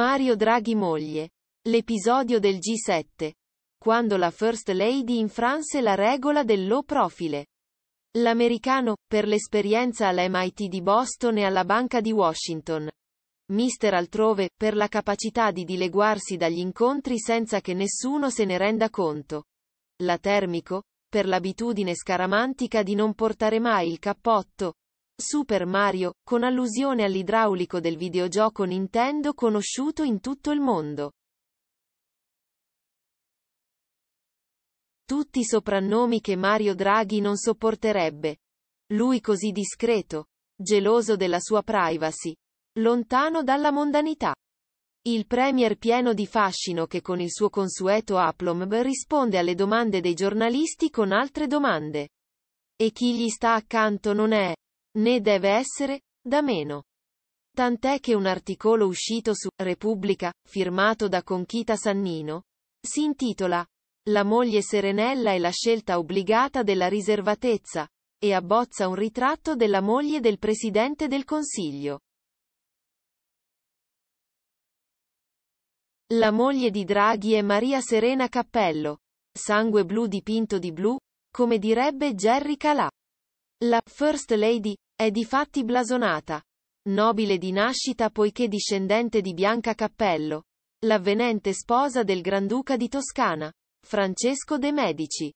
Mario Draghi moglie. L'episodio del G7. Quando la First Lady infranse la regola del low profile. L'americano, per l'esperienza all'MIT di Boston e alla Banca di Washington. Mister altrove, per la capacità di dileguarsi dagli incontri senza che nessuno se ne renda conto. La termico, per l'abitudine scaramantica di non portare mai il cappotto, Super Mario, con allusione all'idraulico del videogioco Nintendo conosciuto in tutto il mondo. Tutti soprannomi che Mario Draghi non sopporterebbe. Lui così discreto, geloso della sua privacy, lontano dalla mondanità. Il premier pieno di fascino che con il suo consueto aplomb risponde alle domande dei giornalisti con altre domande. E chi gli sta accanto non è né deve essere, da meno. Tant'è che un articolo uscito su Repubblica, firmato da Conchita Sannino, si intitola La moglie Serenella e la scelta obbligata della riservatezza, e abbozza un ritratto della moglie del Presidente del Consiglio. La moglie di Draghi è Maria Serena Cappello, sangue blu dipinto di blu, come direbbe Jerry Calà. La First Lady è di fatti blasonata. Nobile di nascita poiché discendente di Bianca Cappello, l'avvenente sposa del Granduca di Toscana, Francesco de' Medici.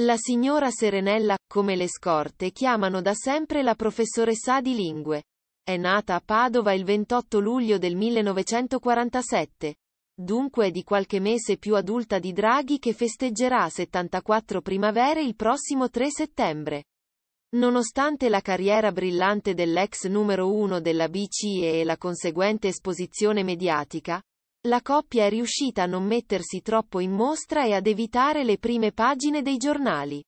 La signora Serenella, come le scorte chiamano da sempre la professoressa di lingue. È nata a Padova il 28 luglio del 1947. Dunque è di qualche mese più adulta di Draghi che festeggerà 74 primavere il prossimo 3 settembre. Nonostante la carriera brillante dell'ex numero uno della BCE e la conseguente esposizione mediatica, la coppia è riuscita a non mettersi troppo in mostra e ad evitare le prime pagine dei giornali.